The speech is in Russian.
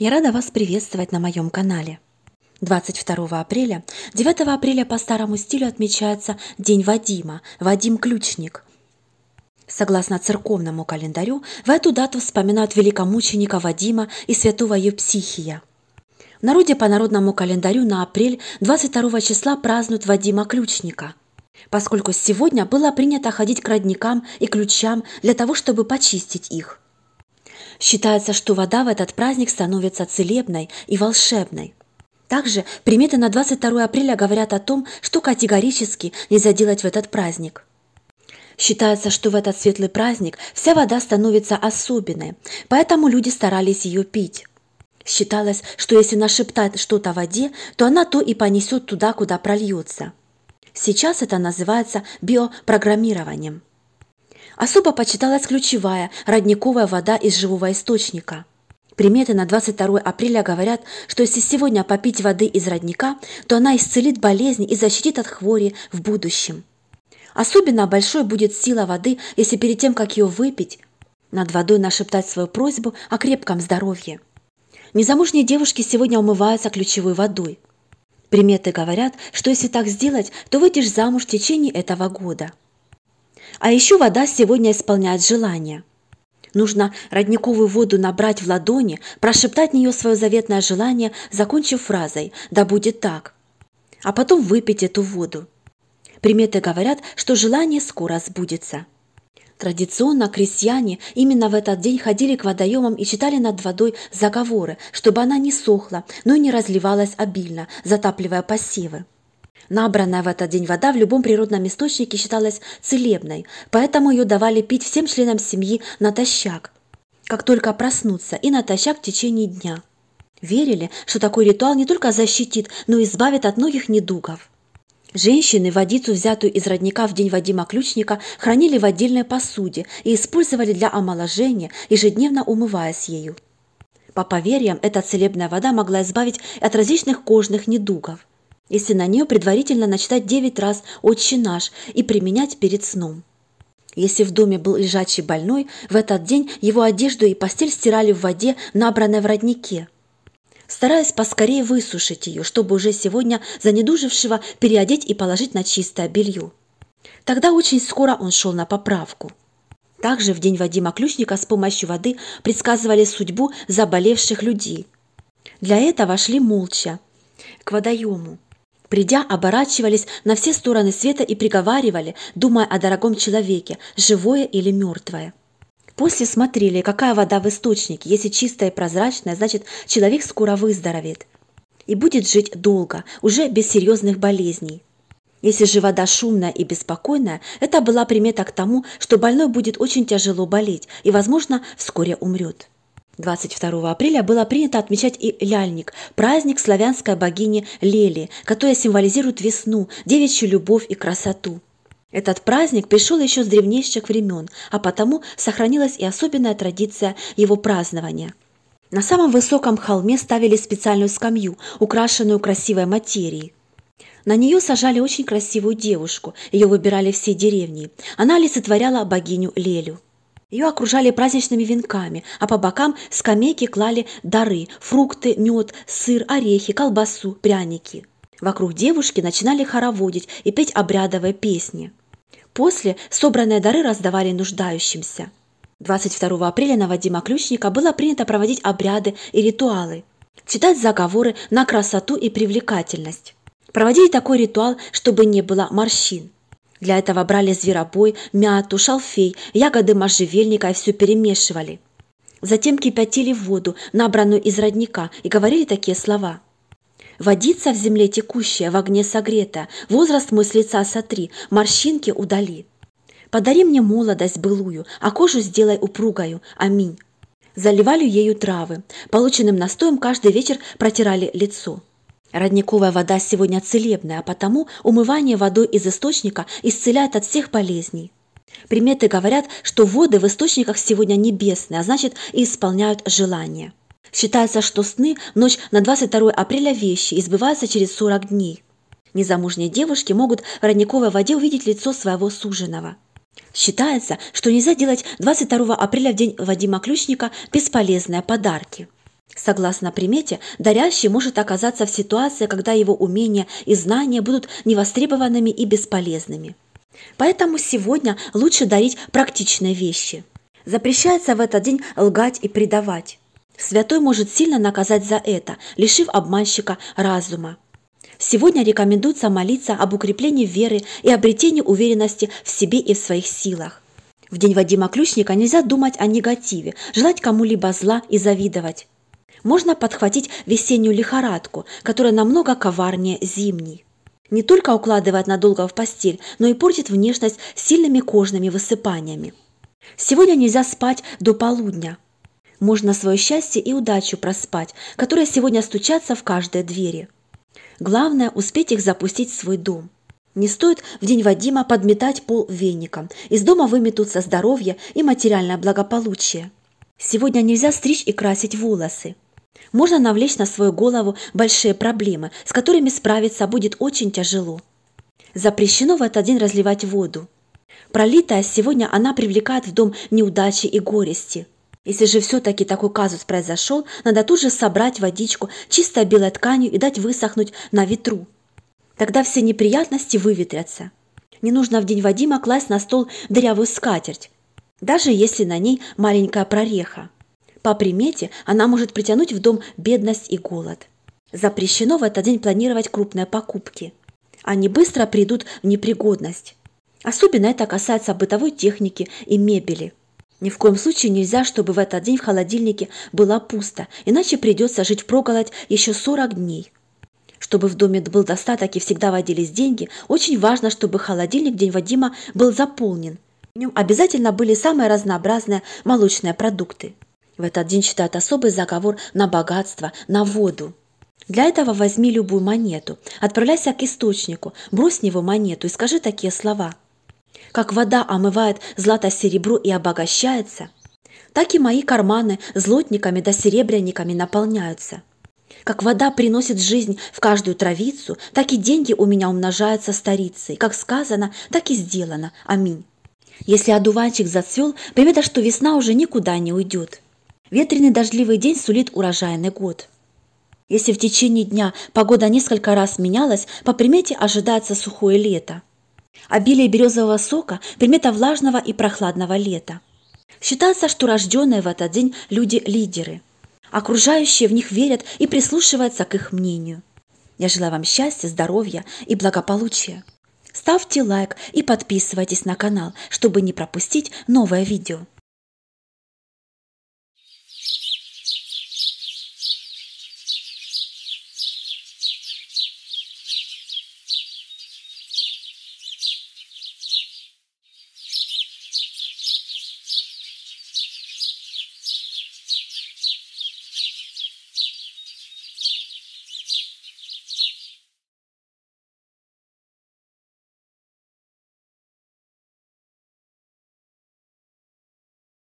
Я рада вас приветствовать на моем канале. 22 апреля, 9 апреля по старому стилю отмечается День Вадима, Вадим Ключник. Согласно церковному календарю, в эту дату вспоминают великомученика Вадима и святого Евпсихия. В народе по народному календарю на апрель 22 числа празднуют Вадима Ключника – поскольку сегодня было принято ходить к родникам и ключам для того, чтобы почистить их. Считается, что вода в этот праздник становится целебной и волшебной. Также приметы на 22 апреля говорят о том, что категорически нельзя делать в этот праздник. Считается, что в этот светлый праздник вся вода становится особенной, поэтому люди старались ее пить. Считалось, что если нашептать что-то в воде, то она то и понесет туда, куда прольется. Сейчас это называется биопрограммированием. Особо почиталась ключевая родниковая вода из живого источника. Приметы на 22 апреля говорят, что если сегодня попить воды из родника, то она исцелит болезни и защитит от хвори в будущем. Особенно большой будет сила воды, если перед тем, как ее выпить, над водой нашептать свою просьбу о крепком здоровье. Незамужние девушки сегодня умываются ключевой водой. Приметы говорят, что если так сделать, то выйдешь замуж в течение этого года. А еще вода сегодня исполняет желание. Нужно родниковую воду набрать в ладони, прошептать в нее свое заветное желание, закончив фразой «Да будет так». А потом выпить эту воду. Приметы говорят, что желание скоро сбудется. Традиционно крестьяне именно в этот день ходили к водоемам и читали над водой заговоры, чтобы она не сохла, но и не разливалась обильно, затапливая посевы. Набранная в этот день вода в любом природном источнике считалась целебной, поэтому ее давали пить всем членам семьи натощак, как только проснуться и натощак в течение дня. Верили, что такой ритуал не только защитит, но и избавит от многих недугов. Женщины водицу, взятую из родника в день Вадима Ключника, хранили в отдельной посуде и использовали для омоложения, ежедневно умываясь ею. По поверьям, эта целебная вода могла избавить от различных кожных недугов если на нее предварительно начитать девять раз «Отче наш» и применять перед сном. Если в доме был лежачий больной, в этот день его одежду и постель стирали в воде, набранной в роднике, стараясь поскорее высушить ее, чтобы уже сегодня за занедужившего переодеть и положить на чистое белье. Тогда очень скоро он шел на поправку. Также в день Вадима Ключника с помощью воды предсказывали судьбу заболевших людей. Для этого шли молча к водоему – Придя, оборачивались на все стороны света и приговаривали, думая о дорогом человеке, живое или мертвое. После смотрели, какая вода в источнике. Если чистая и прозрачная, значит, человек скоро выздоровеет и будет жить долго, уже без серьезных болезней. Если же вода шумная и беспокойная, это была примета к тому, что больной будет очень тяжело болеть и, возможно, вскоре умрет. 22 апреля было принято отмечать и Ляльник, праздник славянской богини Лели, которая символизирует весну, девичью любовь и красоту. Этот праздник пришел еще с древнейших времен, а потому сохранилась и особенная традиция его празднования. На самом высоком холме ставили специальную скамью, украшенную красивой материей. На нее сажали очень красивую девушку, ее выбирали все деревни. Она олицетворяла богиню Лелю. Ее окружали праздничными венками, а по бокам скамейки клали дары – фрукты, мед, сыр, орехи, колбасу, пряники. Вокруг девушки начинали хороводить и петь обрядовые песни. После собранные дары раздавали нуждающимся. 22 апреля на Вадима Ключника было принято проводить обряды и ритуалы, читать заговоры на красоту и привлекательность. Проводили такой ритуал, чтобы не было морщин – для этого брали зверопой, мяту, шалфей, ягоды можжевельника и все перемешивали. Затем кипятили воду, набранную из родника, и говорили такие слова. «Водица в земле текущая, в огне согретая, возраст мой с лица сотри, морщинки удали. Подари мне молодость былую, а кожу сделай упругою. Аминь». Заливали ею травы. Полученным настоем каждый вечер протирали лицо. Родниковая вода сегодня целебная, а потому умывание водой из источника исцеляет от всех болезней. Приметы говорят, что воды в источниках сегодня небесные, а значит и исполняют желания. Считается, что сны в ночь на 22 апреля вещи избываются через 40 дней. Незамужние девушки могут в родниковой воде увидеть лицо своего суженого. Считается, что нельзя делать 22 апреля в день Вадима Ключника бесполезные подарки. Согласно примете, дарящий может оказаться в ситуации, когда его умения и знания будут невостребованными и бесполезными. Поэтому сегодня лучше дарить практичные вещи. Запрещается в этот день лгать и предавать. Святой может сильно наказать за это, лишив обманщика разума. Сегодня рекомендуется молиться об укреплении веры и обретении уверенности в себе и в своих силах. В день Вадима Ключника нельзя думать о негативе, желать кому-либо зла и завидовать можно подхватить весеннюю лихорадку, которая намного коварнее зимней. Не только укладывает надолго в постель, но и портит внешность сильными кожными высыпаниями. Сегодня нельзя спать до полудня. Можно свое счастье и удачу проспать, которые сегодня стучатся в каждой двери. Главное – успеть их запустить в свой дом. Не стоит в день Вадима подметать пол веником. Из дома выметутся здоровье и материальное благополучие. Сегодня нельзя стричь и красить волосы. Можно навлечь на свою голову большие проблемы, с которыми справиться будет очень тяжело. Запрещено в этот день разливать воду. Пролитая сегодня она привлекает в дом неудачи и горести. Если же все-таки такой казус произошел, надо тут же собрать водичку чистой белой тканью и дать высохнуть на ветру. Тогда все неприятности выветрятся. Не нужно в день Вадима класть на стол дырявую скатерть, даже если на ней маленькая прореха. По примете она может притянуть в дом бедность и голод. Запрещено в этот день планировать крупные покупки. Они быстро придут в непригодность. Особенно это касается бытовой техники и мебели. Ни в коем случае нельзя, чтобы в этот день в холодильнике было пусто, иначе придется жить впроголодь еще 40 дней. Чтобы в доме был достаток и всегда водились деньги, очень важно, чтобы холодильник День Вадима был заполнен. В нем обязательно были самые разнообразные молочные продукты. В этот день читают особый заговор на богатство, на воду. Для этого возьми любую монету, отправляйся к источнику, брось в него монету и скажи такие слова. Как вода омывает злато-серебро и обогащается, так и мои карманы злотниками да серебряниками наполняются. Как вода приносит жизнь в каждую травицу, так и деньги у меня умножаются старицей. Как сказано, так и сделано. Аминь. Если одуванчик зацвел, примета, что весна уже никуда не уйдет. Ветреный дождливый день сулит урожайный год. Если в течение дня погода несколько раз менялась, по примете ожидается сухое лето. Обилие березового сока – примета влажного и прохладного лета. Считается, что рожденные в этот день люди – лидеры. Окружающие в них верят и прислушиваются к их мнению. Я желаю вам счастья, здоровья и благополучия. Ставьте лайк и подписывайтесь на канал, чтобы не пропустить новое видео.